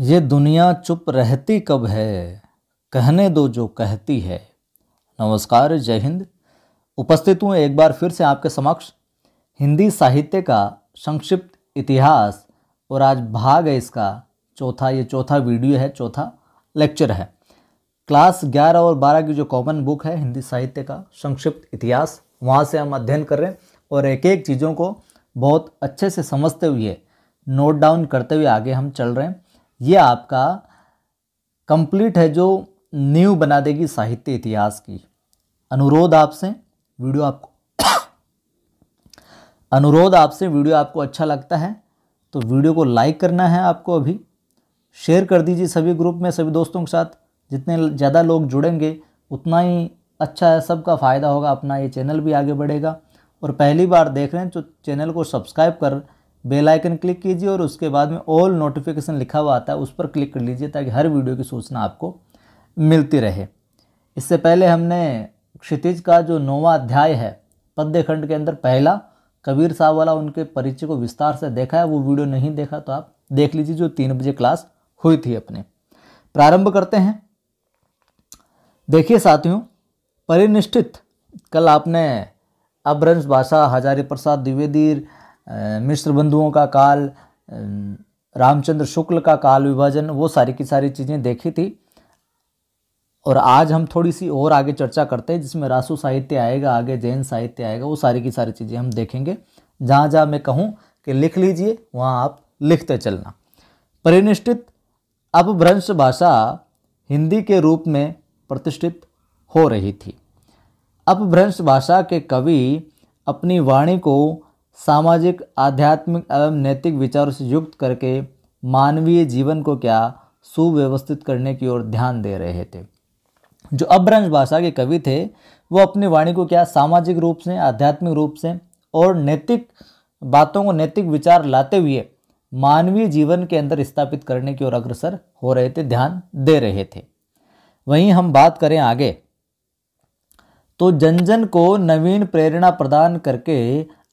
ये दुनिया चुप रहती कब है कहने दो जो कहती है नमस्कार जय हिंद उपस्थित हूँ एक बार फिर से आपके समक्ष हिंदी साहित्य का संक्षिप्त इतिहास और आज भाग है इसका चौथा ये चौथा वीडियो है चौथा लेक्चर है क्लास 11 और 12 की जो कॉमन बुक है हिंदी साहित्य का संक्षिप्त इतिहास वहाँ से हम अध्ययन कर रहे हैं और एक एक चीज़ों को बहुत अच्छे से समझते हुए नोट डाउन करते हुए आगे हम चल रहे हैं ये आपका कंप्लीट है जो न्यू बना देगी साहित्य इतिहास की अनुरोध आपसे वीडियो आपको अनुरोध आपसे वीडियो आपको अच्छा लगता है तो वीडियो को लाइक करना है आपको अभी शेयर कर दीजिए सभी ग्रुप में सभी दोस्तों के साथ जितने ज़्यादा लोग जुड़ेंगे उतना ही अच्छा है सबका फ़ायदा होगा अपना ये चैनल भी आगे बढ़ेगा और पहली बार देख रहे हैं तो चैनल को सब्सक्राइब कर बेल आइकन क्लिक कीजिए और उसके बाद में ऑल नोटिफिकेशन लिखा हुआ आता है उस पर क्लिक कर लीजिए ताकि हर वीडियो की सूचना आपको मिलती रहे इससे पहले हमने क्षितिज का जो नौवा अध्याय है पद्य खंड के अंदर पहला कबीर साहब वाला उनके परिचय को विस्तार से देखा है वो वीडियो नहीं देखा तो आप देख लीजिए जो तीन बजे क्लास हुई थी अपने प्रारंभ करते हैं देखिए साथियों परिनिष्ठित कल आपने अभ्रंश भाषा हजारी प्रसाद द्विवेदी मिश्र बंधुओं का काल रामचंद्र शुक्ल का काल विभाजन वो सारी की सारी चीज़ें देखी थी और आज हम थोड़ी सी और आगे चर्चा करते हैं जिसमें रासू साहित्य आएगा आगे जैन साहित्य आएगा वो सारी की सारी चीज़ें हम देखेंगे जहाँ जहाँ मैं कहूँ कि लिख लीजिए वहाँ आप लिखते चलना परिनिष्ठित अपभ्रंश भाषा हिंदी के रूप में प्रतिष्ठित हो रही थी अपभ्रंश भाषा के कवि अपनी वाणी को सामाजिक आध्यात्मिक एवं नैतिक विचारों से युक्त करके मानवीय जीवन को क्या सुव्यवस्थित करने की ओर ध्यान दे रहे थे जो अभ्रंश भाषा के कवि थे वो अपनी वाणी को क्या सामाजिक रूप से आध्यात्मिक रूप से और नैतिक बातों को नैतिक विचार लाते हुए मानवीय जीवन के अंदर स्थापित करने की ओर अग्रसर हो रहे थे ध्यान दे रहे थे वहीं हम बात करें आगे तो जन जन को नवीन प्रेरणा प्रदान करके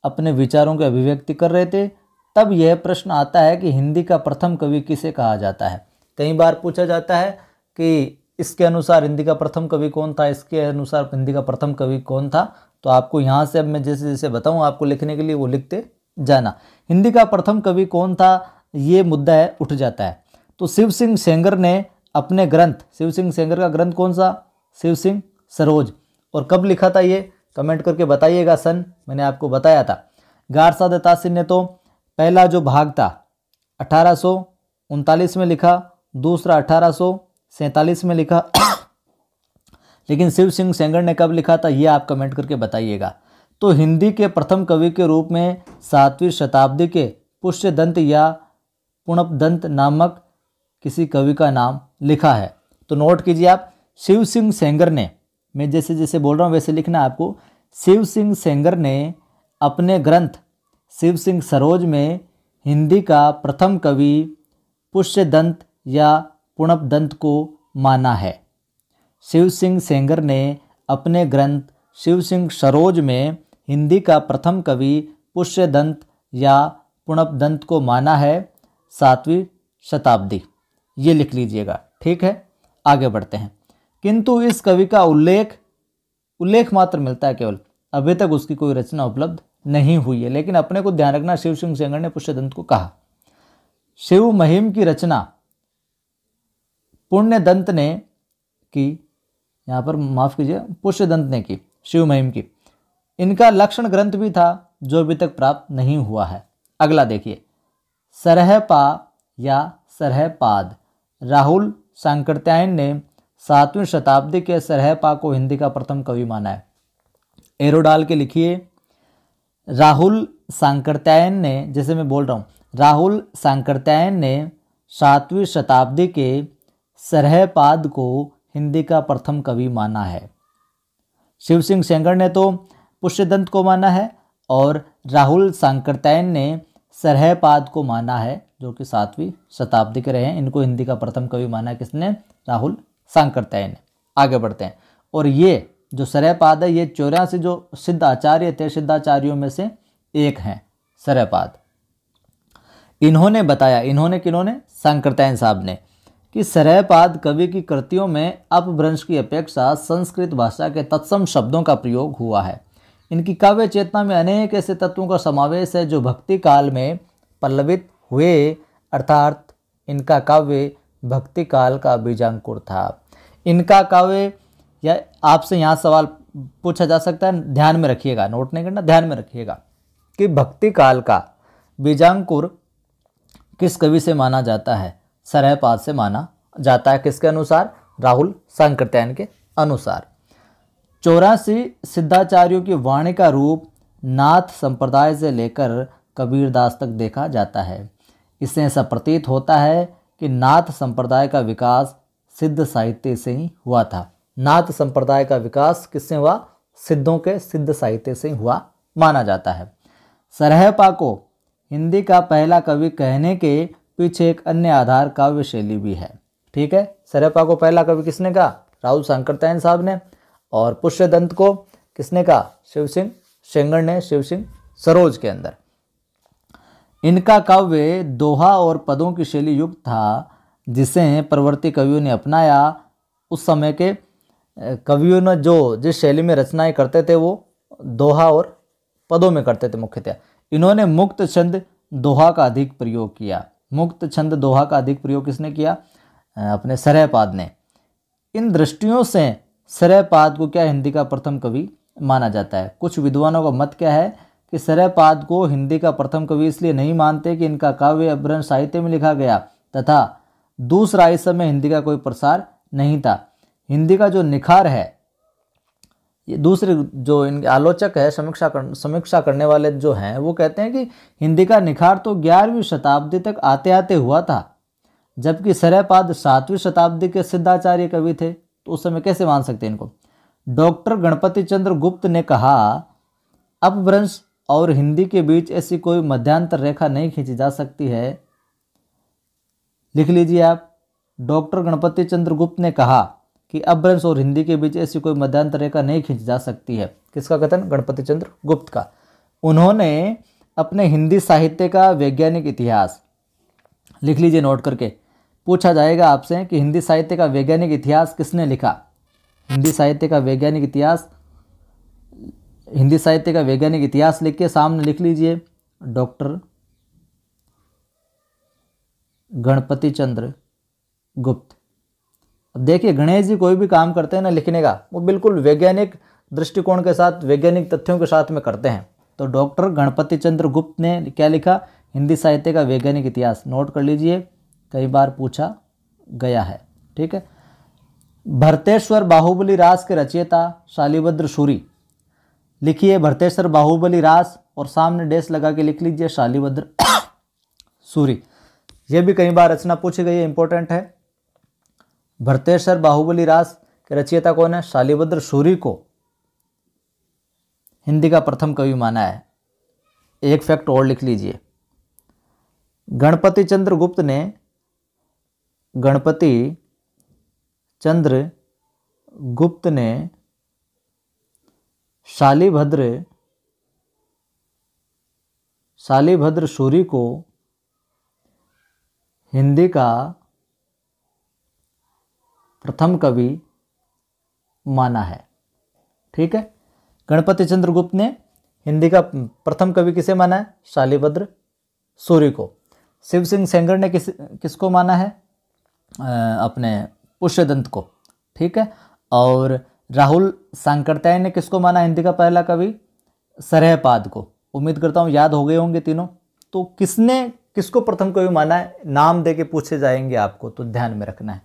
अपने विचारों के अभिव्यक्ति कर रहे थे तब यह प्रश्न आता है कि हिंदी का प्रथम कवि किसे कहा जाता है कई बार पूछा जाता है कि इसके अनुसार हिंदी का प्रथम कवि कौन था इसके अनुसार हिंदी का प्रथम कवि कौन था तो आपको यहाँ से अब मैं जैसे जैसे बताऊँ आपको लिखने के लिए वो लिखते जाना हिंदी का प्रथम कवि कौन था ये मुद्दा है उठ जाता है तो शिव सिंह सेंगर ने अपने ग्रंथ शिव सिंह सेंगर का ग्रंथ कौन सा शिव सिंह सरोज और कब लिखा था ये कमेंट करके बताइएगा सन मैंने आपको बताया था गारसा दत्तासिन ने तो पहला जो भाग था अठारह में लिखा दूसरा अठारह में लिखा लेकिन शिव सिंह सेंगर ने कब लिखा था ये आप कमेंट करके बताइएगा तो हिंदी के प्रथम कवि के रूप में सातवीं शताब्दी के पुष्य दंत या पुणपदंत नामक किसी कवि का नाम लिखा है तो नोट कीजिए आप शिव सिंह सेंगर ने मैं जैसे जैसे बोल रहा हूँ वैसे लिखना आपको शिव सिंह सेंगर ने अपने ग्रंथ शिव सिंह सरोज में हिंदी का प्रथम कवि पुष्य दंत या पुणप दंत को माना है शिव सिंह सेंगर ने अपने ग्रंथ शिव सिंह सरोज में हिंदी का प्रथम कवि पुष्य दंत या पुणप दंत को माना है सातवीं शताब्दी ये लिख लीजिएगा ठीक है आगे बढ़ते हैं किंतु इस कवि का उल्लेख उल्लेख मात्र मिलता है केवल अभी तक उसकी कोई रचना उपलब्ध नहीं हुई है लेकिन अपने को ध्यान रखना शिव सिंह सेंगर ने पुष्यदंत को कहा शिव महिम की रचना पुण्य दंत ने की यहाँ पर माफ़ कीजिए पुष्यदंत ने की शिव महिम की इनका लक्षण ग्रंथ भी था जो अभी तक प्राप्त नहीं हुआ है अगला देखिए सरहपा या सरहपाद राहुल सांकृत्यायन ने सातवीं शताब्दी के सरहपा को हिंदी का प्रथम कवि माना है एरोडाल के लिखिए राहुल सांकरत्यायन ने जैसे मैं बोल रहा हूँ राहुल सांकरत्यायन ने सातवीं शताब्दी के सरहपाद को हिंदी का प्रथम कवि माना है शिव सिंह सेंगर ने तो पुष्यदंत को माना है और राहुल सांकरतैन ने सरहपाद को माना है जो कि सातवीं शताब्दी के रहे हैं इनको हिंदी का प्रथम कवि माना किसने राहुल सांग करता है इन्हें आगे बढ़ते हैं और ये जो सरयपाद है ये चौरासी जो सिद्ध आचार्य थे सिद्धाचार्यों में से एक हैं सरयपाद इन्होंने बताया इन्होंने किन्होंने सांकरतायन साहब ने कि सरयपाद कवि की कृतियों में अपभ्रंश की अपेक्षा संस्कृत भाषा के तत्सम शब्दों का प्रयोग हुआ है इनकी काव्य चेतना में अनेक ऐसे तत्वों का समावेश है जो भक्ति काल में पल्लवित हुए अर्थात इनका काव्य भक्ति काल का बीजांकुर था इनका काव्य या आपसे यहाँ सवाल पूछा जा सकता है ध्यान में रखिएगा नोट नहीं करना ध्यान में रखिएगा कि भक्ति काल का बीजांकुर किस कवि से माना जाता है सरहपाद से माना जाता है किसके अनुसार राहुल संकृत्यायन के अनुसार चौरासी सिद्धाचार्यों की वाणी का रूप नाथ संप्रदाय से लेकर कबीरदास तक देखा जाता है इससे ऐसा प्रतीत होता है कि नाथ संप्रदाय का विकास सिद्ध साहित्य से ही हुआ था नाथ संप्रदाय का विकास किससे हुआ सिद्धों के सिद्ध साहित्य से हुआ माना जाता है सरहपा को हिंदी का पहला कवि कहने के पीछे एक अन्य आधार काव्य शैली भी है ठीक है सरहपा को पहला कवि किसने कहा राहुल शंकरतायन साहब ने और पुष्य दंत को किसने कहा शिव सिंह शेंगर ने शिव सिंह सरोज के अंदर इनका काव्य दोहा और पदों की शैली युक्त था जिसे परवर्ती कवियों ने अपनाया उस समय के कवियों ने जो जिस शैली में रचनाएं करते थे वो दोहा और पदों में करते थे मुख्यतः इन्होंने मुक्त छंद दोहा का अधिक प्रयोग किया मुक्त छंद दोहा का अधिक प्रयोग किसने किया अपने सरहपाद ने इन दृष्टियों से सरहपाद को क्या हिंदी का प्रथम कवि माना जाता है कुछ विद्वानों का मत क्या है कि सरहपाद को हिंदी का प्रथम कवि इसलिए नहीं मानते कि इनका काव्य अभ्रंश साहित्य में लिखा गया तथा दूसरा इस समय हिंदी का कोई प्रसार नहीं था हिंदी का जो निखार है ये दूसरे जो इन आलोचक है समीक्षा कर समीक्षा करने वाले जो हैं वो कहते हैं कि हिंदी का निखार तो ग्यारहवीं शताब्दी तक आते आते हुआ था जबकि सरयपाद सातवीं शताब्दी के सिद्धाचार्य कवि थे तो उस समय कैसे मान सकते हैं इनको डॉक्टर गणपति चंद्र गुप्त ने कहा अपभ्रंश और हिंदी के बीच ऐसी कोई मध्यांतर रेखा नहीं खींची जा सकती है लिख लीजिए आप डॉक्टर गणपति चंद्र गुप्त ने कहा कि अभ्रंश और हिंदी के बीच ऐसी कोई मध्यांतर रेखा नहीं खींच जा सकती है किसका कथन गणपति चंद्र गुप्त का उन्होंने अपने हिंदी साहित्य का वैज्ञानिक इतिहास लिख लीजिए नोट करके पूछा जाएगा आपसे कि हिंदी साहित्य का वैज्ञानिक इतिहास किसने लिखा हिंदी साहित्य का वैज्ञानिक इतिहास हिंदी साहित्य का वैज्ञानिक इतिहास लिख के सामने लिख लीजिए डॉक्टर गणपति चंद्र गुप्त अब देखिए गणेश जी कोई भी काम करते हैं ना लिखने का वो बिल्कुल वैज्ञानिक दृष्टिकोण के साथ वैज्ञानिक तथ्यों के साथ में करते हैं तो डॉक्टर गणपति चंद्र गुप्त ने क्या लिखा हिंदी साहित्य का वैज्ञानिक इतिहास नोट कर लीजिए कई बार पूछा गया है ठीक है भरतेश्वर बाहुबली रास के रचयिता शालीभद्र सूरी लिखिए भरतेश्वर बाहुबली रास और सामने डेस लगा के लिख लीजिए शालीभद्र सूरी ये भी कई बार रचना पूछी गई है इंपॉर्टेंट है भरतेश्वर बाहुबली रास के रचयिता कौन है शालीभद्र सूरी को हिंदी का प्रथम कवि माना है एक फैक्ट और लिख लीजिए गणपति चंद्र गुप्त ने गणपति चंद्र गुप्त ने शालीभद्र शालीभद्र सूरी को हिंदी का प्रथम कवि माना है ठीक है गणपति चंद्रगुप्त ने हिंदी का प्रथम कवि किसे माना है शालीभद्र सूर्य को शिव सिंह सेंगर ने किस किसको माना है आ, अपने पुष्यदंत को ठीक है और राहुल सांकरत्याय ने किसको माना हिंदी का पहला कवि सरहपाद को उम्मीद करता हूँ याद हो गए होंगे तीनों तो किसने किसको प्रथम कवि माना है नाम दे के पूछे जाएंगे आपको तो ध्यान में रखना है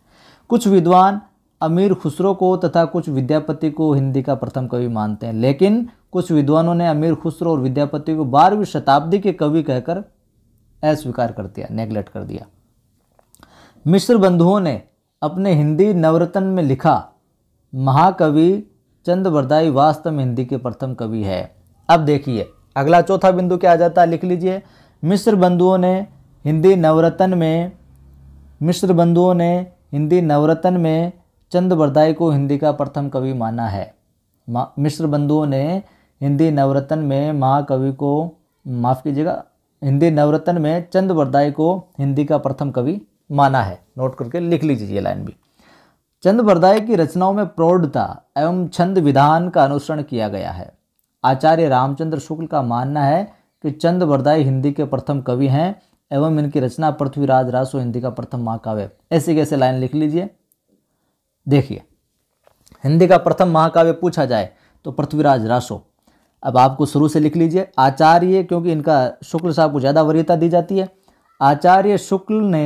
कुछ विद्वान अमीर खुसरो को तथा कुछ विद्यापति को हिंदी का प्रथम कवि मानते हैं लेकिन कुछ विद्वानों ने अमीर खुसरो और विद्यापति को बारहवीं शताब्दी के कवि कहकर अस्वीकार कर दिया नेग्लेक्ट कर दिया मिश्र बंधुओं ने अपने हिंदी नवरत्न में लिखा महाकवि चंद्रवरदाई वास्तव में हिंदी के प्रथम कवि है अब देखिए अगला चौथा बिंदु क्या आ जाता है लिख लीजिए मिस्र बंधुओं ने हिंदी नवरत्न में मिस्र बंधुओं ने हिंदी नवरत्न में चंद बरदाई को हिंदी का प्रथम कवि माना है मिस्र बंधुओं ने हिंदी नवरत्न में महाकवि को माफ़ कीजिएगा हिंदी नवरत्न में चंद बरदाई को हिंदी का प्रथम कवि माना है नोट करके लिख लीजिए ये लाइन भी चंद बरदाई की रचनाओं में प्रौढ़ता एवं छंद विधान का अनुसरण किया गया है आचार्य रामचंद्र शुक्ल का मानना है कि चंद वरदाई हिंदी के प्रथम कवि हैं एवं इनकी रचना पृथ्वीराज रासो हिंदी का प्रथम महाकाव्य ऐसी कैसे लाइन लिख लीजिए देखिए हिंदी का प्रथम महाकाव्य पूछा जाए तो पृथ्वीराज रासो अब आपको शुरू से लिख लीजिए आचार्य क्योंकि इनका शुक्ल साहब को ज़्यादा वरीयता दी जाती है आचार्य शुक्ल ने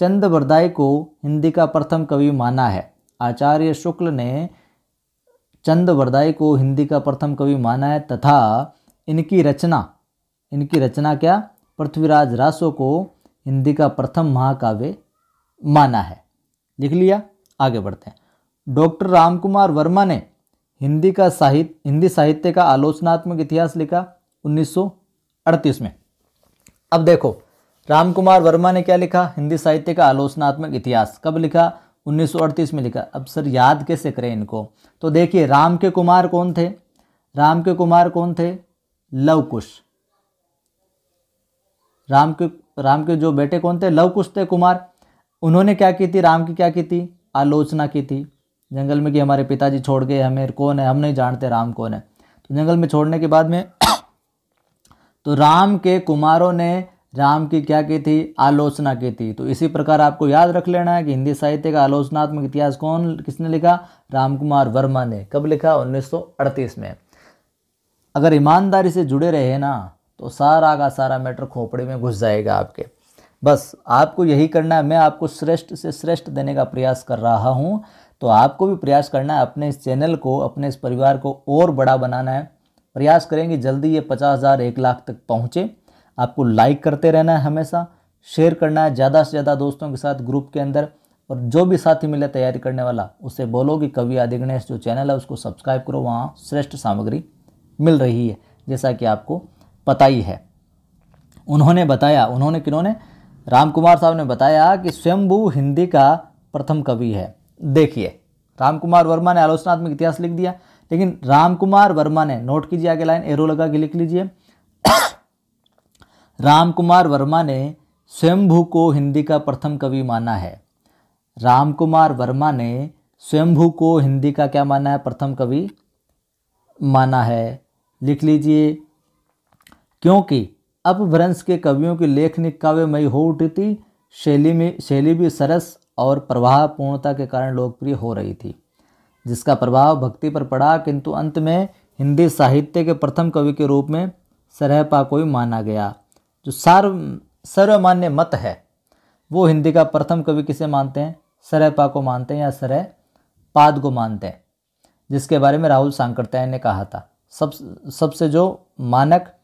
चंद वरदाई को हिंदी का प्रथम कवि माना है आचार्य शुक्ल ने चंद वरदाई को हिंदी का प्रथम कवि माना है तथा इनकी रचना इनकी रचना क्या पृथ्वीराज रासो को हिंदी का प्रथम महाकाव्य माना है लिख लिया आगे बढ़ते हैं डॉक्टर रामकुमार वर्मा ने हिंदी का साहित्य हिंदी साहित्य का आलोचनात्मक इतिहास लिखा 1938 में अब देखो रामकुमार वर्मा ने क्या लिखा हिंदी साहित्य का आलोचनात्मक इतिहास कब लिखा 1938 में लिखा अब सर याद कैसे करें इनको तो देखिए राम के कुमार कौन थे राम के कुमार कौन थे लवकुश राम के राम के जो बेटे कौन थे लव कुश थे कुमार उन्होंने क्या की थी राम की क्या की थी आलोचना की थी जंगल में कि हमारे पिताजी छोड़ गए हमें कौन है हम नहीं जानते राम कौन है तो जंगल में छोड़ने के बाद में तो राम के कुमारों ने राम की क्या की थी आलोचना की थी तो इसी प्रकार आपको याद रख लेना है कि हिंदी साहित्य का आलोचनात्मक इतिहास कौन किसने लिखा राम कुमार वर्मा ने कब लिखा 1938 में अगर ईमानदारी से जुड़े रहे ना तो सारा का सारा मैटर खोपड़े में घुस जाएगा आपके बस आपको यही करना है मैं आपको श्रेष्ठ से श्रेष्ठ देने का प्रयास कर रहा हूँ तो आपको भी प्रयास करना है अपने इस चैनल को अपने इस परिवार को और बड़ा बनाना है प्रयास करेंगे जल्दी ये पचास हज़ार एक लाख तक पहुँचे आपको लाइक करते रहना है हमेशा शेयर करना है ज़्यादा से ज़्यादा दोस्तों के साथ ग्रुप के अंदर और जो भी साथी मिले तैयारी करने वाला उसे बोलो कि कवि आदि गणेश जो चैनल है उसको सब्सक्राइब करो वहाँ श्रेष्ठ सामग्री मिल रही है जैसा कि आपको पता ही है उन्होंने बताया उन्होंने किन्होंने राम कुमार साहब ने बताया कि स्वयंभू हिंदी का प्रथम कवि है देखिए राम कुमार वर्मा ने आलोचनात्मक इतिहास लिख दिया लेकिन राम कुमार वर्मा ने नोट कीजिए आगे लाइन एरो लगा के लिख लीजिए राम कुमार वर्मा ने स्वयंभू को हिंदी का प्रथम कवि माना है राम कुमार वर्मा ने स्वयंभू को हिंदी का क्या माना है प्रथम कवि माना है लिख लीजिए क्योंकि अपभ्रंश के कवियों की लेखनी काव्यमयी हो उठी थी शैली में शैली भी सरस और प्रभावपूर्णता के कारण लोकप्रिय हो रही थी जिसका प्रभाव भक्ति पर पड़ा किंतु अंत में हिंदी साहित्य के प्रथम कवि के रूप में सरहपा को ही माना गया जो सार्व सर्वमान्य मत है वो हिंदी का प्रथम कवि किसे मानते हैं सरहपा को मानते हैं या सरह पाद को मानते हैं जिसके बारे में राहुल सांकरत्यायन ने कहा था सब सबसे जो मानक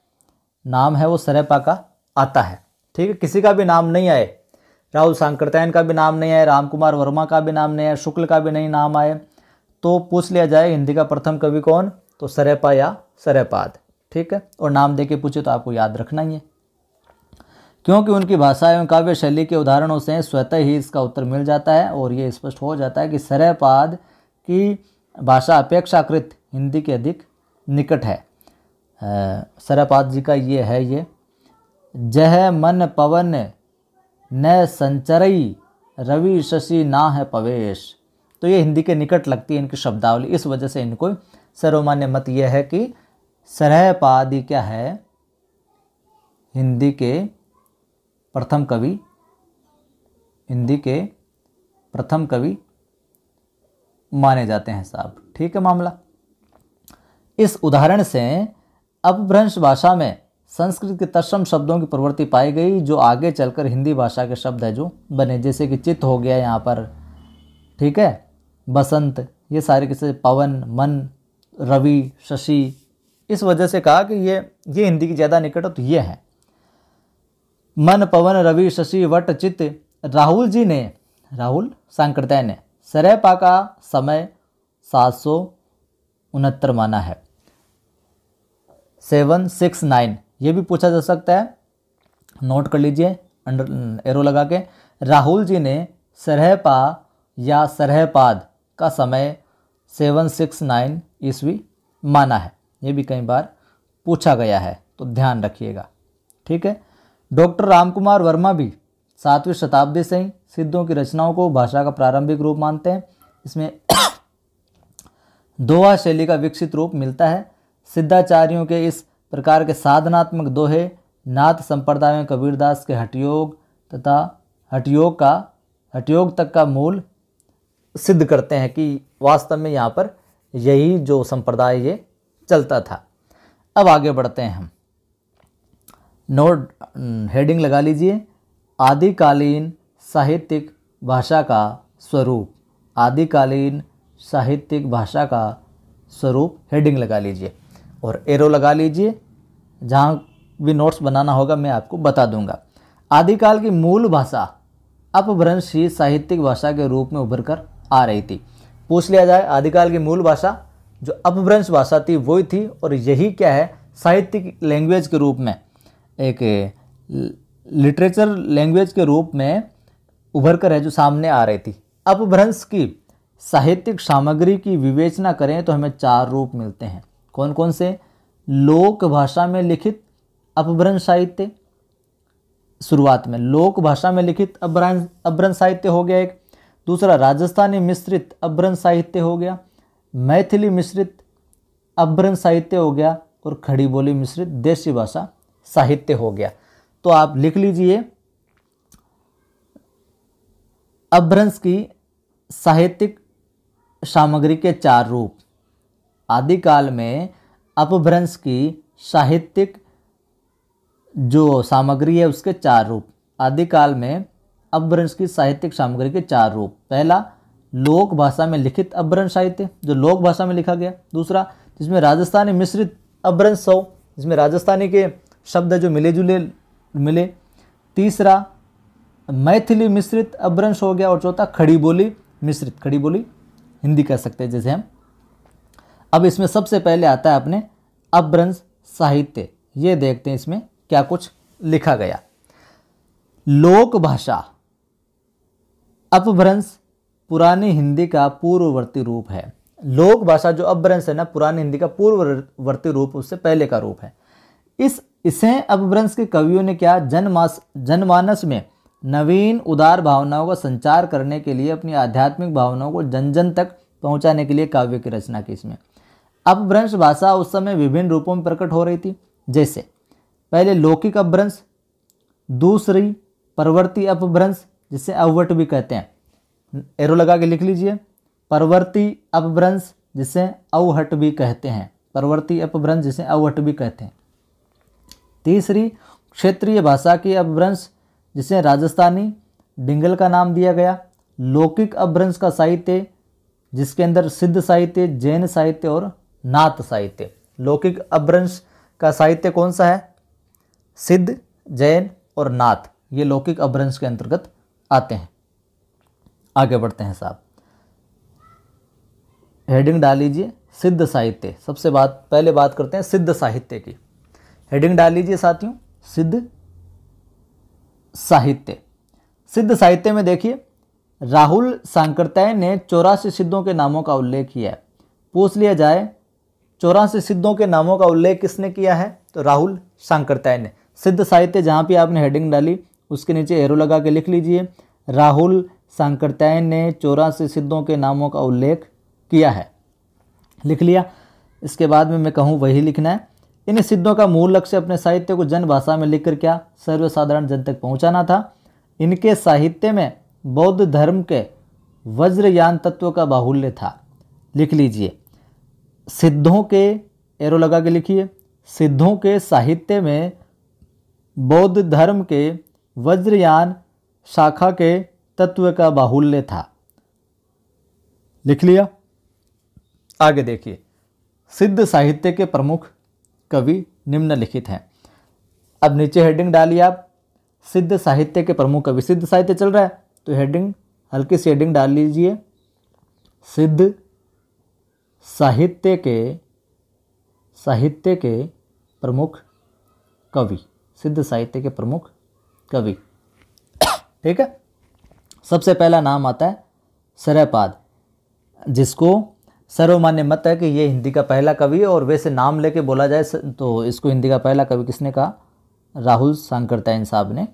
नाम है वो सरेपा का आता है ठीक है किसी का भी नाम नहीं आए राहुल सांकृत्यायन का भी नाम नहीं आए राम कुमार वर्मा का भी नाम नहीं आए शुक्ल का भी नहीं नाम आए तो पूछ लिया जाए हिंदी का प्रथम कवि कौन तो सरेपा या सरेपाद ठीक है और नाम दे के पूछे तो आपको याद रखना ही है क्योंकि उनकी भाषा एवं काव्य शैली के उदाहरणों से स्वतः ही इसका उत्तर मिल जाता है और ये स्पष्ट हो जाता है कि सरेपाद की भाषा अपेक्षाकृत हिंदी के अधिक निकट है सरापात जी का ये है ये जह मन पवन न संचरई रवि शशि ना है पवेश तो ये हिंदी के निकट लगती है इनकी शब्दावली इस वजह से इनको सर्वमान्य मत यह है कि सरहपादी क्या है हिंदी के प्रथम कवि हिंदी के प्रथम कवि माने जाते हैं साहब ठीक है मामला इस उदाहरण से अपभ्रंश भाषा में संस्कृत के तत्सम शब्दों की प्रवृत्ति पाई गई जो आगे चलकर हिंदी भाषा के शब्द है जो बने जैसे कि चित्त हो गया यहाँ पर ठीक है बसंत ये सारे किस पवन मन रवि शशि इस वजह से कहा कि ये ये हिंदी की ज़्यादा निकट तो ये है मन पवन रवि शशि वट चित्त राहुल जी ने राहुल सांकृत्य ने सरेपा का समय सात सौ उनहत्तर माना है सेवन सिक्स नाइन ये भी पूछा जा सकता है नोट कर लीजिए अंडर एरो लगा के राहुल जी ने सरहपा या सरहपाद का समय सेवन सिक्स नाइन ईस्वी माना है ये भी कई बार पूछा गया है तो ध्यान रखिएगा ठीक है डॉक्टर रामकुमार वर्मा भी सातवीं शताब्दी से ही सिद्धों की रचनाओं को भाषा का प्रारंभिक रूप मानते हैं इसमें दोहा शैली का विकसित रूप मिलता है सिद्धाचार्यों के इस प्रकार के साधनात्मक दोहे नाथ संप्रदाय में कबीरदास के हटयोग तथा हटयोग का हटयोग तक का मूल सिद्ध करते हैं कि वास्तव में यहाँ पर यही जो संप्रदाय ये चलता था अब आगे बढ़ते हैं हम नोट हेडिंग लगा लीजिए आदिकालीन साहित्यिक भाषा का स्वरूप आदिकालीन साहित्यिक भाषा का स्वरूप हेडिंग लगा लीजिए और एरो लगा लीजिए जहाँ भी नोट्स बनाना होगा मैं आपको बता दूंगा आदिकाल की मूल भाषा अपभ्रंश ही साहित्यिक भाषा के रूप में उभर कर आ रही थी पूछ लिया जाए आदिकाल की मूल भाषा जो अपभ्रंश भाषा थी वही थी और यही क्या है साहित्यिक लैंग्वेज के रूप में एक लिटरेचर लैंग्वेज के रूप में उभर कर है जो सामने आ रही थी अपभ्रंश की साहित्यिक सामग्री की विवेचना करें तो हमें चार रूप मिलते हैं कौन कौन से लोक भाषा में लिखित अपभ्रंश साहित्य शुरुआत में लोक भाषा में लिखित अपभ्रंश अपभ्रंश साहित्य हो गया एक दूसरा राजस्थानी मिश्रित अभ्रंश साहित्य हो गया मैथिली मिश्रित अभ्रंश साहित्य हो गया और खड़ी बोली मिश्रित देशी भाषा साहित्य हो गया तो आप लिख लीजिए अपभ्रंश की साहित्यिक सामग्री के चार रूप आदिकाल में अपभ्रंश की साहित्यिक जो सामग्री है उसके चार रूप आदिकाल में अपभ्रंश की साहित्यिक सामग्री के चार रूप पहला लोक भाषा में लिखित अपभ्रंश साहित्य जो लोक भाषा में लिखा गया दूसरा जिसमें राजस्थानी मिश्रित अपभ्रंश हो जिसमें राजस्थानी के शब्द जो मिले जुले मिले तीसरा मैथिली मिश्रित अपभ्रंश हो गया और चौथा खड़ी बोली मिश्रित खड़ी बोली हिंदी कह सकते हैं जैसे हम अब इसमें सबसे पहले आता है अपने अपभ्रंश साहित्य ये देखते हैं इसमें क्या कुछ लिखा गया लोक भाषा अपभ्रंश पुरानी हिंदी का पूर्ववर्ती रूप है लोक भाषा जो अपभ्रंश है ना पुरानी हिंदी का पूर्ववर्ती रूप उससे पहले का रूप है इस इसे अपभ्रंश के कवियों ने क्या जनमास जनमानस में नवीन उदार भावनाओं का संचार करने के लिए अपनी आध्यात्मिक भावनाओं को जन जन तक पहुंचाने के लिए काव्य की रचना की इसमें अपभ्रंश भाषा उस समय विभिन्न रूपों में प्रकट हो रही थी जैसे पहले लौकिक अपभ्रंश दूसरी परवर्ती अपभ्रंश जिसे अवट भी कहते हैं एरो लगा के लिख लीजिए परवर्ती अपभ्रंश जिसे अवहट भी कहते हैं परवर्ती अपभ्रंश जिसे अवहट भी कहते हैं तीसरी क्षेत्रीय भाषा की अपभ्रंश जिसे राजस्थानी डिंगल का नाम दिया गया लौकिक अपभ्रंश का साहित्य जिसके अंदर सिद्ध साहित्य जैन साहित्य और नात साहित्य लौकिक अपभ्रंश का साहित्य कौन सा है सिद्ध जैन और नाथ ये लौकिक अपभ्रंश के अंतर्गत आते हैं आगे बढ़ते हैं साहब हेडिंग डाल लीजिए सिद्ध साहित्य सबसे बात पहले बात करते हैं सिद्ध साहित्य की हेडिंग डाल लीजिए साथियों सिद्ध साहित्य सिद्ध साहित्य में देखिए राहुल सांकरतय ने चौरासी सिद्धों के नामों का उल्लेख किया है पूछ लिया जाए चौरासी सिद्धों के नामों का उल्लेख किसने किया है तो राहुल सांकरताय ने सिद्ध साहित्य जहाँ भी आपने हेडिंग डाली उसके नीचे एरो लगा के लिख लीजिए राहुल सांकरताय ने चौरासी सिद्धों के नामों का उल्लेख किया है लिख लिया इसके बाद में मैं कहूँ वही लिखना है इन सिद्धों का मूल लक्ष्य अपने साहित्य को जन भाषा में लिखकर क्या सर्वसाधारण जन तक पहुँचाना था इनके साहित्य में बौद्ध धर्म के वज्रयान तत्व का बाहुल्य था लिख लीजिए सिद्धों के एरो लगा के लिखिए सिद्धों के साहित्य में बौद्ध धर्म के वज्रयान शाखा के तत्व का बाहुल्य था लिख लिया आगे देखिए सिद्ध साहित्य के प्रमुख कवि निम्नलिखित हैं अब नीचे हेडिंग डालिए आप सिद्ध साहित्य के प्रमुख कवि सिद्ध साहित्य चल रहा है तो हेडिंग हल्की सी हेडिंग डाल लीजिए सिद्ध साहित्य के साहित्य के प्रमुख कवि सिद्ध साहित्य के प्रमुख कवि ठीक है सबसे पहला नाम आता है सरयपाद जिसको सर्वमान्य मत है कि ये हिंदी का पहला कवि है और वैसे नाम लेके बोला जाए तो इसको हिंदी का पहला कवि किसने कहा राहुल सांकरतायन साहब ने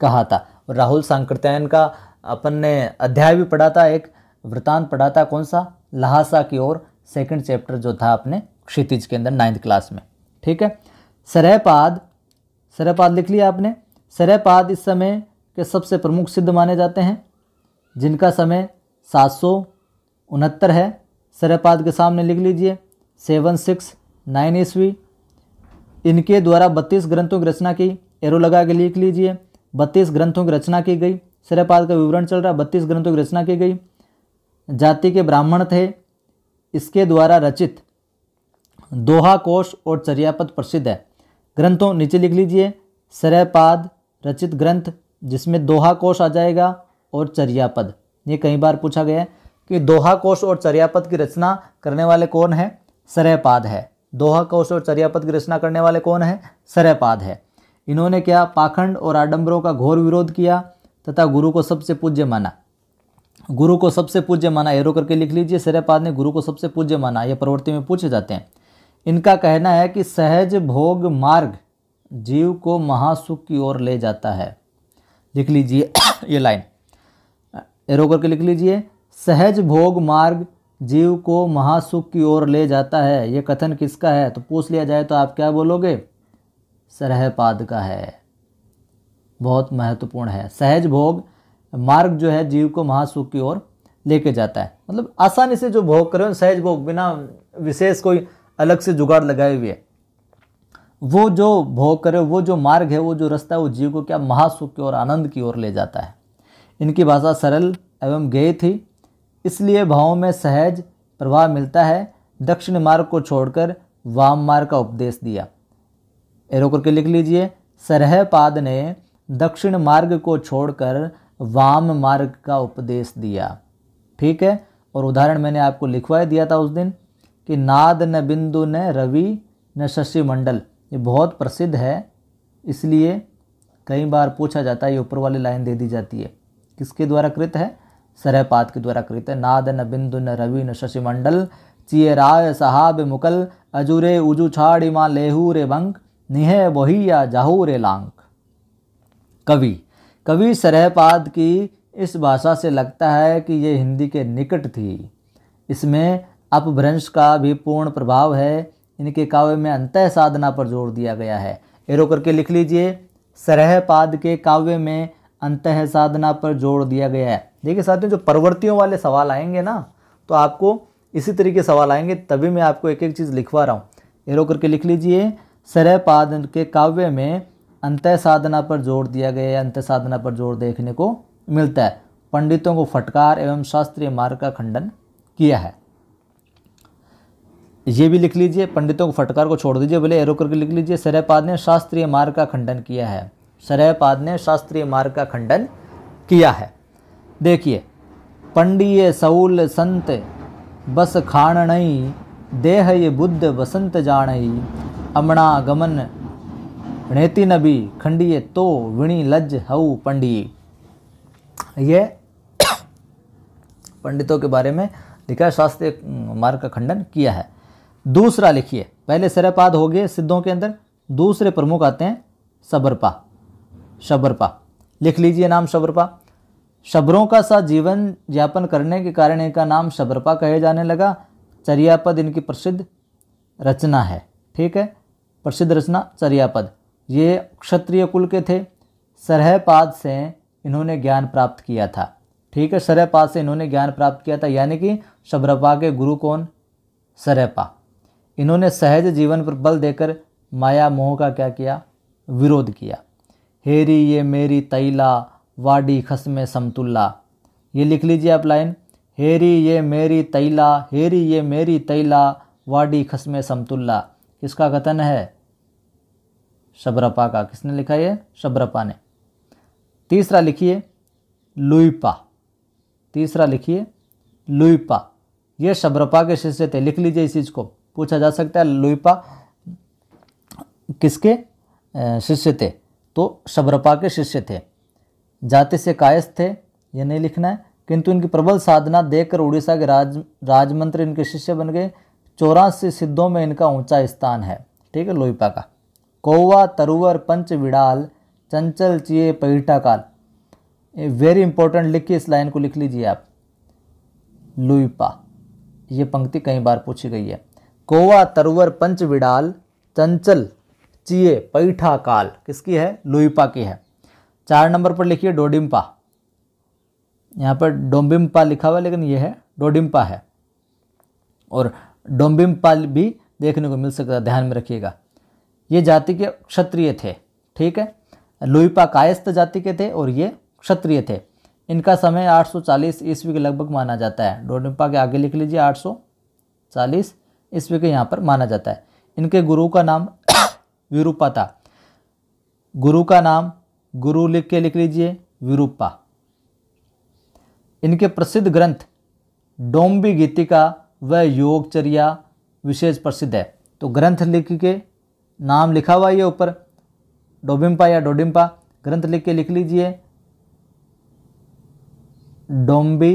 कहा था और राहुल सांकरतायन का अपन ने अध्याय भी पढ़ा था एक वृतांत पढ़ा था कौन सा लहासा की ओर सेकंड चैप्टर जो था अपने क्षितिज के अंदर नाइन्थ क्लास में ठीक है सरहपाद सरहपाद लिख लिया आपने सरहपाद इस समय के सबसे प्रमुख सिद्ध माने जाते हैं जिनका समय सात सौ उनहत्तर है सरहपाद के सामने लिख लीजिए सेवन सिक्स नाइन ईस्वी इनके द्वारा बत्तीस ग्रंथों की रचना की एरो लगा के लिख लीजिए बत्तीस ग्रंथों की रचना की गई सरहपाद का विवरण चल रहा है बत्तीस ग्रंथों की रचना की गई जाति के ब्राह्मण थे इसके द्वारा रचित दोहा कोश और चर्यापद प्रसिद्ध है ग्रंथों नीचे लिख लीजिए सरयपाद रचित ग्रंथ जिसमें दोहा कोश आ जाएगा और चर्यापद ये कई बार पूछा गया है कि दोहा कोश और चर्यापद की रचना करने वाले कौन है सरयपाद है दोहा कोश और चर्यापद की रचना करने वाले कौन है सरयपाद है इन्होंने क्या पाखंड और आडंबरों का घोर विरोध किया तथा गुरु को सबसे पूज्य माना गुरु को सबसे पूज्य माना एरो करके लिख लीजिए सिरेपाद ने गुरु को सबसे पूज्य माना यह प्रवृत्ति में पूछे जाते हैं इनका कहना है कि सहज भोग मार्ग जीव को महासुख की ओर ले जाता है लिख लीजिए ये लाइन एरो करके लिख लीजिए सहज भोग मार्ग जीव को महासुख की ओर ले जाता है ये कथन किसका है तो पूछ लिया जाए तो आप क्या बोलोगे सरहपाद का है बहुत महत्वपूर्ण है सहज भोग मार्ग जो है जीव को महासुख की ओर लेके जाता है मतलब आसानी से जो भोग करें सहज भोग बिना विशेष कोई अलग से जुगाड़ लगाए हुए वो जो भोग करे वो जो मार्ग है वो जो रास्ता है वो जीव को क्या महासुख की ओर आनंद की ओर ले जाता है इनकी भाषा सरल एवं गेय थी इसलिए भावों में सहज प्रभाव मिलता है दक्षिण मार्ग को छोड़कर वाम मार्ग का उपदेश दिया एरो करके लिख लीजिए सरहपाद ने दक्षिण मार्ग को छोड़कर वाम मार्ग का उपदेश दिया ठीक है और उदाहरण मैंने आपको लिखवा दिया था उस दिन कि नाद न बिंदु न रवि न शशि मंडल ये बहुत प्रसिद्ध है इसलिए कई बार पूछा जाता है ये ऊपर वाली लाइन दे दी जाती है किसके द्वारा कृत है सरहपात के द्वारा कृत है नाद न बिंदु न रवि न शशि मंडल चिए राय सहाब मुकल अजूरे उजू छाड़ी इमा लेहू रे बंक निहे बोहिया जाहू रे लांक कवि कवि सरहपाद की इस भाषा से लगता है कि ये हिंदी के निकट थी इसमें अपभ्रंश का भी पूर्ण प्रभाव है इनके काव्य में अंतः साधना पर जोर दिया गया है एरो करके लिख लीजिए सरहपाद के काव्य में अंतः साधना पर जोर दिया गया है देखिए साथियों जो प्रवृत्तियों वाले सवाल आएंगे ना तो आपको इसी तरीके सवाल आएंगे तभी मैं आपको एक एक चीज़ लिखवा रहा हूँ एरो करके लिख लीजिए सरहपाद के काव्य में अंत साधना पर जोर दिया गया है अंत साधना पर जोर देखने को मिलता है पंडितों को फटकार एवं शास्त्रीय मार्ग का खंडन किया है ये भी लिख लीजिए पंडितों को फटकार को छोड़ दीजिए बोले एरो करके लिख लीजिए सरयपाद ने शास्त्रीय मार्ग का खंडन किया है सरयपाद ने शास्त्रीय मार्ग का खंडन किया है देखिए पंडीय सऊल संत बस खाणणई देह ये बुद्ध बसंत जानई अमणा गमन णेती नबी भी खंडिए तो विणी लज हऊ पंडी ये पंडितों के बारे में लिखा शास्त्रीय मार्ग का खंडन किया है दूसरा लिखिए पहले सरपाद हो गए सिद्धों के अंदर दूसरे प्रमुख आते हैं सबरपा शबरपा लिख लीजिए नाम शबरपा शबरों का सा जीवन यापन करने के कारण इनका नाम शबरपा कहे जाने लगा चरियापद इनकी प्रसिद्ध रचना है ठीक है प्रसिद्ध रचना चरियापद ये क्षत्रिय कुल के थे सरहपाद से इन्होंने ज्ञान प्राप्त किया था ठीक है सरहपाद से इन्होंने ज्ञान प्राप्त किया था यानी कि शबरपा के गुरु कौन सरहपा इन्होंने सहज जीवन पर बल देकर माया मोह का क्या किया विरोध किया हेरी ये मेरी तैला वाडी खसमे समतुल्ला ये लिख लीजिए आप लाइन हेरी ये मेरी तैला हेरी ये मेरी तैला वाडी खसमे समतुल्ला किसका कथन है शबरपा का किसने लिखा है शबरपा ने तीसरा लिखिए लुईपा तीसरा लिखिए लुईपा ये शबरपा के शिष्य थे लिख लीजिए इस चीज़ को पूछा जा सकता है लुईपा किसके शिष्य थे तो शबरपा के शिष्य थे जाति से कायस्थ थे ये नहीं लिखना है किंतु इनकी प्रबल साधना देखकर उड़ीसा के राज राजमंत्री इनके शिष्य बन गए चौरासी सिद्धों में इनका ऊंचा स्थान है ठीक है लोहिपा का कौवा तरुवर पंच विड़ाल चंचल चिए पहिटा काल वेरी इंपॉर्टेंट लिखिए इस लाइन को लिख लीजिए आप लुईपा ये पंक्ति कई बार पूछी गई है कौवा तरुवर पंच विड़ाल चंचल चिए पैठा काल किसकी है लुईपा की है चार नंबर पर लिखिए डोडिम्पा यहाँ पर डोम्बिम्पा लिखा हुआ लेकिन यह है डोडिम्पा है और डोम्बिम्पा भी देखने को मिल सकता है ध्यान में रखिएगा ये जाति के क्षत्रिय थे ठीक है लुईपा कायस्थ जाति के थे और ये क्षत्रिय थे इनका समय 840 ईस्वी के लगभग माना जाता है डोडम्पा के आगे लिख लीजिए 840 ईस्वी के यहाँ पर माना जाता है इनके गुरु का नाम विरूपा था गुरु का नाम गुरु लिख के लिख लीजिए विरूपा इनके प्रसिद्ध ग्रंथ डोम्बी गीतिका व योगचर्या विशेष प्रसिद्ध है तो ग्रंथ लिख के नाम लिखा हुआ ये ऊपर डोबिम्पा या डोडिम्पा ग्रंथ लिख के लिख लीजिए डोम्बी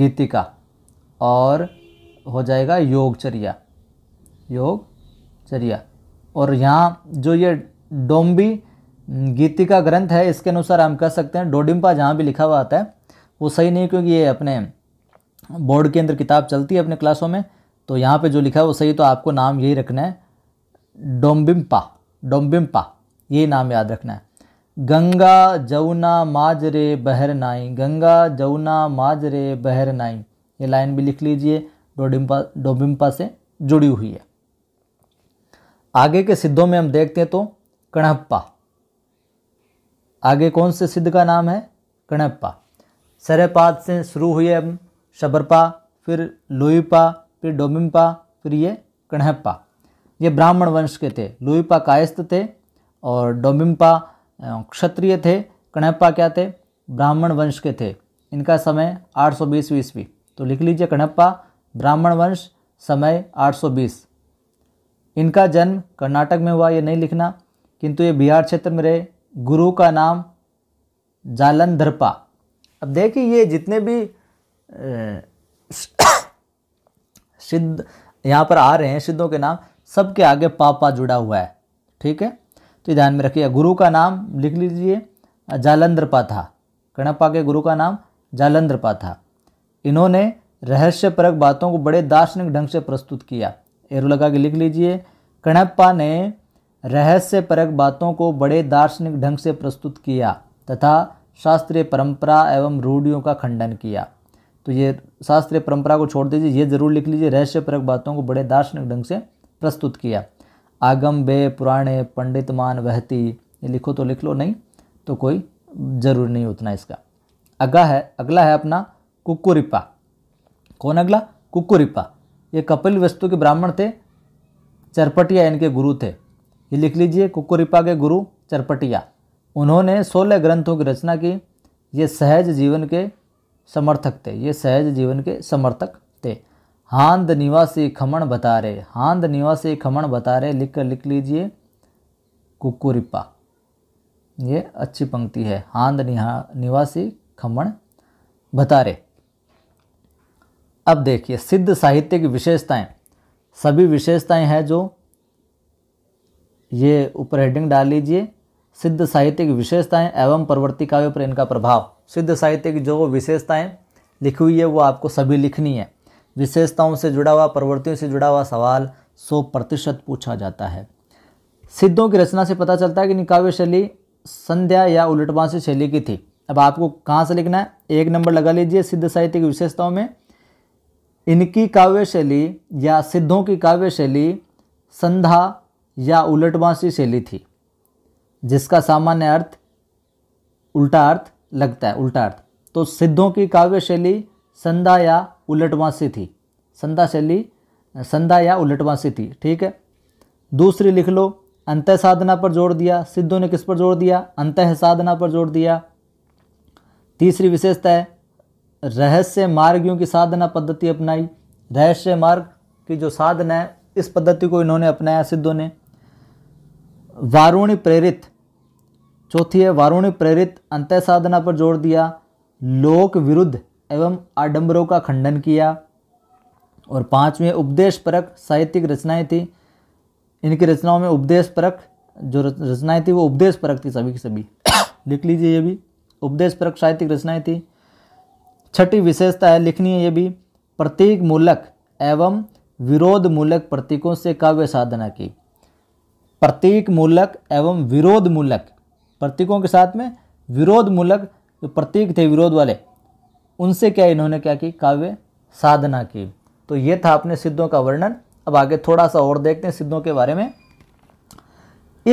गीतिका और हो जाएगा योगचर्या योगचर्या और यहाँ जो ये डोम्बी गीतिका ग्रंथ है इसके अनुसार हम कह सकते हैं डोडिम्पा जहाँ भी लिखा हुआ आता है वो सही नहीं क्योंकि ये अपने बोर्ड के अंदर किताब चलती है अपने क्लासों में तो यहाँ पे जो लिखा है वो सही तो आपको नाम यही रखना है डोम्बिम्पा डोम्बिम्पा ये नाम याद रखना है गंगा जौना माजरे बहर नाई गंगा जौना माजरे बहर नाई ये लाइन भी लिख लीजिए डोडिम्पा डोबिम्पा से जुड़ी हुई है आगे के सिद्धों में हम देखते हैं तो कणप्पा आगे कौन से सिद्ध का नाम है कणप्पा सरेपात से शुरू हुए हम शबरपा फिर लोईपा फिर डोमिम्पा फिर ये कण्हप्पा ये ब्राह्मण वंश के थे लुईपा कायस्थ थे और डोमिम्पा क्षत्रिय थे कण्हप्पा क्या थे ब्राह्मण वंश के थे इनका समय 820 सौ बीस ईस्वी तो लिख लीजिए कण्हप्पा ब्राह्मण वंश समय 820 इनका जन्म कर्नाटक में हुआ ये नहीं लिखना किंतु ये बिहार क्षेत्र में रहे गुरु का नाम जालंधरपा अब देखिए ये जितने भी सिद्ध यहाँ पर आ रहे हैं सिद्धों के नाम सबके आगे पापा जुड़ा हुआ है ठीक है तो ध्यान में रखिए गुरु का नाम लिख लीजिए जालंद्रपा था कणप्पा के गुरु का नाम जालंद्रपा था इन्होंने रहस्यपरक बातों को बड़े दार्शनिक ढंग से प्रस्तुत किया एरो लगा के लिख लीजिए कणप्पा ने रहस्यपरक बातों को बड़े दार्शनिक ढंग से प्रस्तुत किया तथा शास्त्रीय परंपरा एवं रूढ़ियों का खंडन किया तो ये शास्त्रीय परंपरा को छोड़ दीजिए ये जरूर लिख लीजिए रहस्यपरक बातों को बड़े दार्शनिक ढंग से प्रस्तुत किया आगम बे पुराणे पंडित मान वहती ये लिखो तो लिख लो नहीं तो कोई जरूर नहीं उतना इसका अगला है अगला है अपना कुकुरिपा कौन अगला कुकुरिपा ये कपिल वस्तु के ब्राह्मण थे चरपटिया इनके गुरु थे ये लिख लीजिए कुकुरिपा के गुरु चरपटिया उन्होंने सोलह ग्रंथों की रचना की ये सहज जीवन के समर्थक थे ये सहज जीवन के समर्थक थे हांद निवासी खमण बता रहे हांद निवासी खमण बता रहे लिख कर लिख लीजिए कुकुरिप्पा ये अच्छी पंक्ति है हांद निवासी खमण बता रहे अब देखिए सिद्ध साहित्य की विशेषताएं सभी विशेषताएं हैं जो ये ऊपर हेडिंग डाल लीजिए सिद्ध साहित्य की विशेषताएं एवं प्रवृत्ति काव्य पर इनका प्रभाव सिद्ध साहित्य की जो विशेषताएं लिखी हुई है वो आपको सभी लिखनी है विशेषताओं से जुड़ा हुआ प्रवृत्तियों से जुड़ा हुआ सवाल सौ प्रतिशत पूछा जाता है सिद्धों की रचना से पता चलता है कि निकाव्य शैली संध्या या उलटबांसी शैली की थी अब आपको कहाँ से लिखना है एक नंबर लगा लीजिए सिद्ध साहित्य की विशेषताओं में इनकी काव्य शैली या सिद्धों की काव्य शैली संध्या या उलटवासी शैली थी जिसका सामान्य अर्थ उल्टा अर्थ लगता है उल्टा अर्थ तो सिद्धों की काव्य शैली संधा या उलटवासी थी संधा शैली संधा या उलटवासी थी ठीक है दूसरी लिख लो अंत साधना पर जोड़ दिया सिद्धों ने किस पर जोड़ दिया अंत साधना पर जोड़ दिया तीसरी विशेषता है रहस्य मार्गियों की साधना पद्धति अपनाई रहस्य मार्ग की जो साधना है इस पद्धति को इन्होंने अपनाया सिद्धों ने वारुणी प्रेरित चौथी है वारुणी प्रेरित अंत साधना पर जोर दिया लोक विरुद्ध एवं आडंबरों का खंडन किया और पांचवी उपदेश परक साहित्यिक रचनाएं थी इनकी रचनाओं में उपदेश परक जो रचनाएं थी वो उपदेश परक थी सभी की सभी लिख लीजिए ये भी उपदेश परक साहित्यिक रचनाएं थी छठी विशेषता है लिखनी है ये भी प्रतीक मूलक एवं विरोध मूलक प्रतीकों से काव्य साधना की प्रतीक मूलक एवं विरोध मूलक प्रतीकों के साथ में विरोध मूलक जो प्रतीक थे विरोध वाले उनसे क्या इन्होंने क्या की काव्य साधना की तो ये था अपने सिद्धों का वर्णन अब आगे थोड़ा सा और देखते हैं सिद्धों के बारे में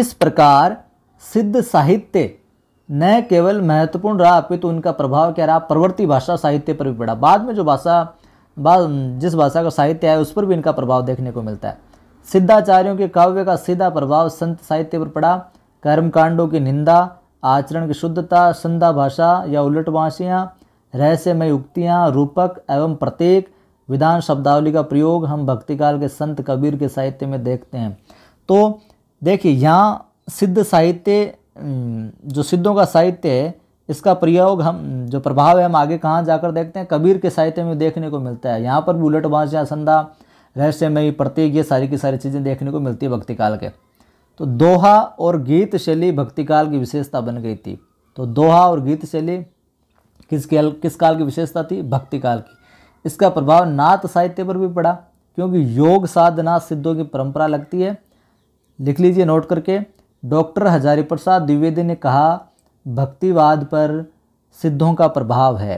इस प्रकार सिद्ध साहित्य न केवल महत्वपूर्ण रहा अपितु उनका प्रभाव क्या रहा प्रवर्ती भाषा साहित्य पर भी पड़ा बाद में जो भाषा बाद जिस भाषा का साहित्य है उस पर भी इनका प्रभाव देखने को मिलता है सिद्धाचार्यों के काव्य का सीधा प्रभाव संत साहित्य पर पड़ा कर्मकांडों की निंदा आचरण की शुद्धता संधा भाषा या उलटवासियाँ रहस्यमय उक्तियाँ रूपक एवं प्रत्येक विधान शब्दावली का प्रयोग हम भक्तिकाल के संत कबीर के साहित्य में देखते हैं तो देखिए यहाँ सिद्ध साहित्य जो सिद्धों का साहित्य है इसका प्रयोग हम जो प्रभाव है हम आगे कहाँ जाकर देखते हैं कबीर के साहित्य में देखने को मिलता है यहाँ पर भी उलट या संधा रहस्यमयी प्रत्येक ये सारी की सारी चीज़ें देखने को मिलती है भक्तिकाल के तो दोहा और गीत शैली भक्ति काल की विशेषता बन गई थी तो दोहा और गीत शैली किस काल किस काल की विशेषता थी भक्ति काल की इसका प्रभाव नाथ साहित्य पर भी पड़ा क्योंकि योग साधना सिद्धों की परंपरा लगती है लिख लीजिए नोट करके डॉक्टर हजारी प्रसाद द्विवेदी ने कहा भक्तिवाद पर सिद्धों का प्रभाव है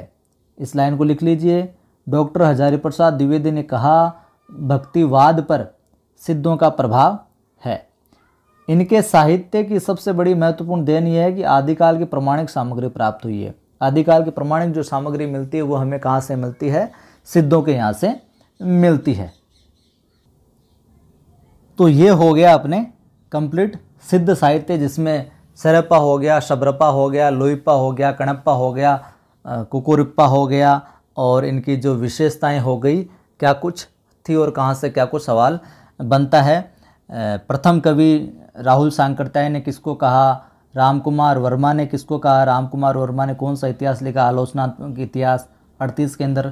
इस लाइन को लिख लीजिए डॉक्टर हजारी प्रसाद द्विवेदी ने कहा भक्तिवाद पर सिद्धों का प्रभाव है इनके साहित्य की सबसे बड़ी महत्वपूर्ण देन यह है कि आदिकाल की प्रमाणिक सामग्री प्राप्त हुई है आदिकाल की प्रमाणिक जो सामग्री मिलती है वो हमें कहाँ से मिलती है सिद्धों के यहाँ से मिलती है तो ये हो गया अपने कंप्लीट सिद्ध साहित्य जिसमें सरप्पा हो गया शबरप्पा हो गया लोईप्पा हो गया कणप्पा हो गया कुकुरप्पा हो गया और इनकी जो विशेषताएं हो गई क्या कुछ थी और कहाँ से क्या कुछ सवाल बनता है प्रथम कवि राहुल सांकरताय ने किसको कहा राम कुमार वर्मा ने किसको कहा राम कुमार वर्मा ने कौन सा इतिहास लिखा आलोचनात्मक इतिहास अड़तीस के अंदर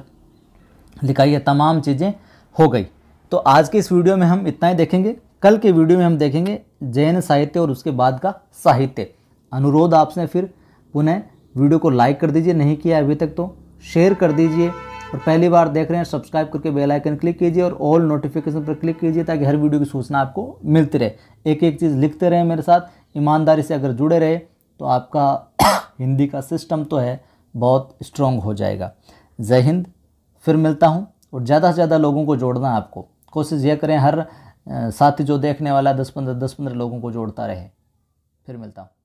लिखा ये तमाम चीज़ें हो गई तो आज के इस वीडियो में हम इतना ही देखेंगे कल के वीडियो में हम देखेंगे जैन साहित्य और उसके बाद का साहित्य अनुरोध आपसे फिर पुनः वीडियो को लाइक कर दीजिए नहीं किया अभी तक तो शेयर कर दीजिए और पहली बार देख रहे हैं सब्सक्राइब करके बेल आइकन क्लिक कीजिए और ऑल नोटिफिकेशन पर क्लिक कीजिए ताकि हर वीडियो की सूचना आपको मिलती रहे एक एक चीज़ लिखते रहें मेरे साथ ईमानदारी से अगर जुड़े रहे तो आपका हिंदी का सिस्टम तो है बहुत स्ट्रॉन्ग हो जाएगा जय हिंद फिर मिलता हूँ और ज़्यादा से ज़्यादा लोगों को जोड़ना आपको कोशिश यह करें हर साथी जो देखने वाला दस पंद्रह दस पंद्रह लोगों को जोड़ता रहे फिर मिलता हूँ